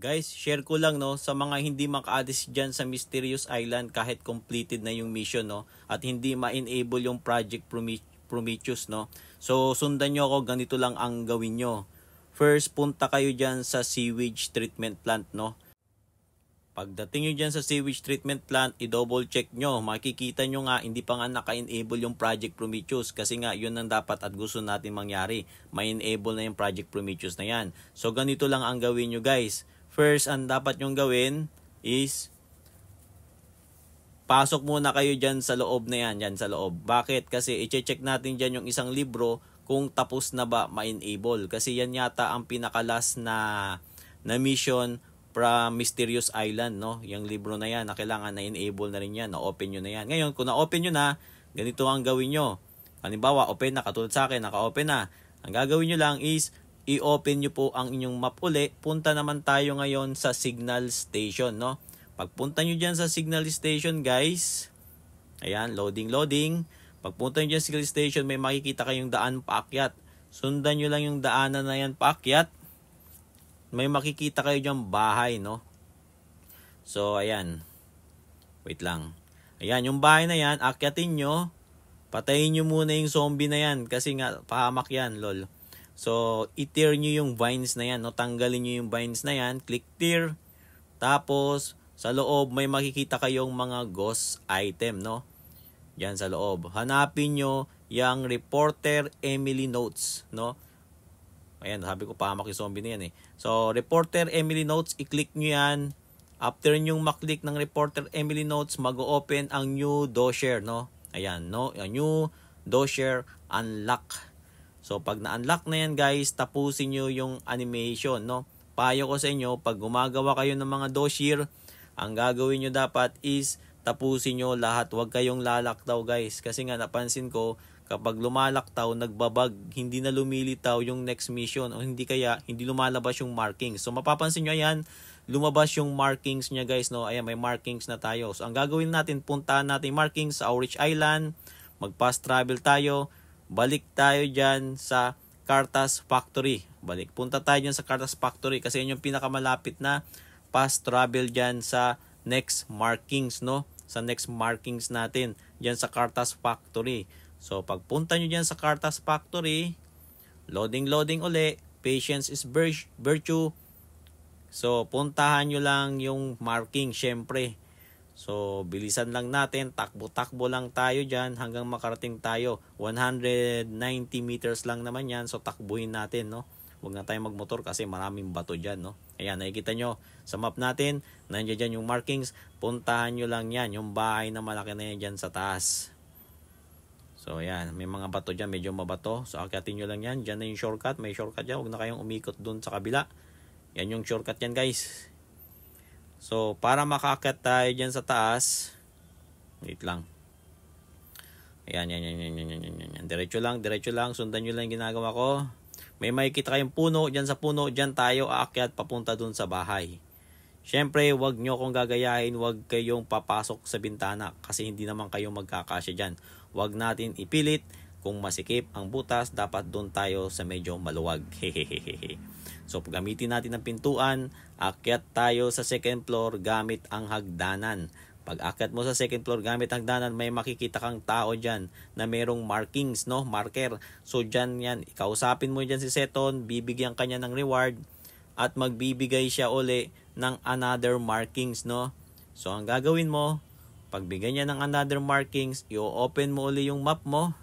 Guys, share ko lang no sa mga hindi maka-address diyan sa Mysterious Island kahit completed na yung mission no at hindi ma-enable yung Project Prometheus no. So sundan niyo ako, ganito lang ang gawin niyo. First, punta kayo diyan sa sewage treatment plant no. Pagdating niyo diyan sa sewage treatment plant, i-double check niyo, Makikita niyo nga, hindi pa nga naka-enable yung Project Prometheus kasi nga yun ang dapat at gusto natin mangyari. May enable na yung Project Prometheus na yan. So ganito lang ang gawin niyo, guys first ang dapat nyong gawin is pasok muna kayo dyan sa loob na yan, dyan sa loob. Bakit? Kasi i-check natin dyan yung isang libro kung tapos na ba ma-enable. Kasi yan yata ang pinakalas na, na mission from Mysterious Island, no? Yung libro na yan, na kailangan na-enable na rin yan, na-open nyo na yan. Ngayon, kung na-open nyo na, ganito ang gawin nyo. Halimbawa, open na, katulad sa akin, naka-open na. Ang gagawin nyo lang is, i-open nyo po ang inyong map uli. Punta naman tayo ngayon sa signal station, no? Pagpunta nyo dyan sa signal station, guys. Ayan, loading, loading. Pagpunta nyo dyan sa signal station, may makikita kayong daan paakyat. Sundan nyo lang yung daanan na yan paakyat. May makikita kayo dyan bahay, no? So, ayan. Wait lang. Ayan, yung bahay na yan, akyatin nyo. Patayin nyo muna yung zombie na yan kasi nga, pahamak yan, lol. So, i-tear nyo yung vines na yan. No? Tanggalin nyo yung vines na yan. Click tear. Tapos, sa loob, may makikita kayong mga ghost item. No? Yan sa loob. Hanapin nyo yung Reporter Emily Notes. No? Ayan, sabi ko pahamak yung zombie na yan eh. So, Reporter Emily Notes, i-click nyo yan. After nyong maklik ng Reporter Emily Notes, mag-open ang new doshare, no? Ayan, no? A new doshare unlock So pag na-unlock na yan guys, tapusin nyo yung animation. No? Payo ko sa inyo, pag gumagawa kayo ng mga doshier, ang gagawin nyo dapat is tapusin nyo lahat. Huwag kayong lalaktaw guys. Kasi nga napansin ko, kapag lumalaktaw, nagbabag, hindi na lumilitaw yung next mission o hindi kaya hindi lumalabas yung markings. So mapapansin nyo ayan, lumabas yung markings niya guys. No? Ayan, may markings na tayo. So ang gagawin natin, puntahan natin markings sa Outreach Island, mag-fast travel tayo, balik tayo dyan sa Cartas Factory. Balik. Punta tayo dyan sa Cartas Factory kasi yun yung pinakamalapit na fast travel dyan sa next markings, no? Sa next markings natin dyan sa Cartas Factory. So, pagpunta nyo dyan sa Cartas Factory, loading, loading uli, patience is virtue. So, puntahan nyo lang yung marking, syempre. So, bilisan lang natin, takbo-takbo lang tayo dyan hanggang makarating tayo. 190 meters lang naman yan, so takbuhin natin, no? Huwag na tayong magmotor kasi maraming bato dyan, no? Ayan, nakikita nyo sa map natin, nandiyan dyan yung markings, puntahan nyo lang yan, yung bahay na malaki na yan dyan sa taas. So, ayan, may mga bato dyan, medyo mabato. So, akyatin nyo lang yan, dyan na yung shortcut, may shortcut dyan, huwag na kayong umikot dun sa kabila. Yan yung shortcut yan, guys. So, para makaakyat tayo dyan sa taas, wait lang. Ayan, yan, yan, yan, yan, yan, yan, yan. Diretso lang, diretso lang. Sundan nyo lang ginagawa ko. May makikita kayong puno. Dyan sa puno, dyan tayo aakyat papunta dun sa bahay. Siyempre, huwag nyo kong gagayahin. Huwag kayong papasok sa bintana kasi hindi naman kayo magkakasya dyan. Huwag natin ipilit kung masikip ang butas, dapat doon tayo sa medyo maluwag. Hehehehe. so gamitin natin ang pintuan, akyat tayo sa second floor gamit ang hagdanan. Pag akyat mo sa second floor gamit ang hagdanan, may makikita kang tao dyan na merong markings, no? marker. So dyan yan, Ikausapin mo dyan si Seton, bibigyan kanya ng reward at magbibigay siya uli ng another markings, no? So, ang gagawin mo, pagbigyan niya ng another markings, i-open mo uli yung map mo,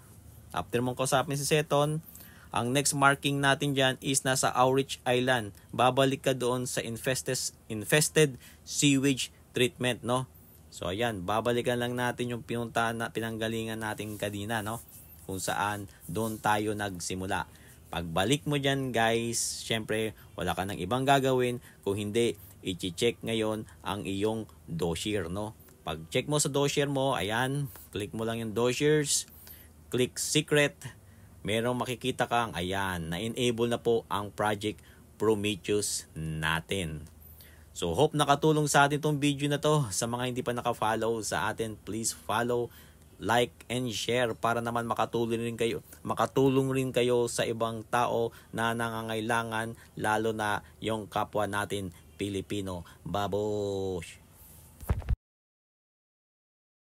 After mong kausapin si Seton, ang next marking natin dyan is nasa Outreach Island. Babalik ka doon sa infestes, infested sewage treatment, no? So, ayan, babalikan lang natin yung pinuntahan na pinanggalingan natin kanina, no? Kung saan doon tayo nagsimula. Pagbalik mo dyan, guys, syempre, wala ka ng ibang gagawin. Kung hindi, i-check ngayon ang iyong dossier, no? Pag-check mo sa dossier mo, ayan, click mo lang yung dossiers click secret, merong makikita kang ayan, na-enable na po ang Project Prometheus natin. So hope nakatulong sa atin itong video na to. Sa mga hindi pa naka-follow sa atin, please follow, like and share para naman makatulong rin kayo makatulong rin kayo sa ibang tao na nangangailangan lalo na yung kapwa natin Pilipino. Babosh!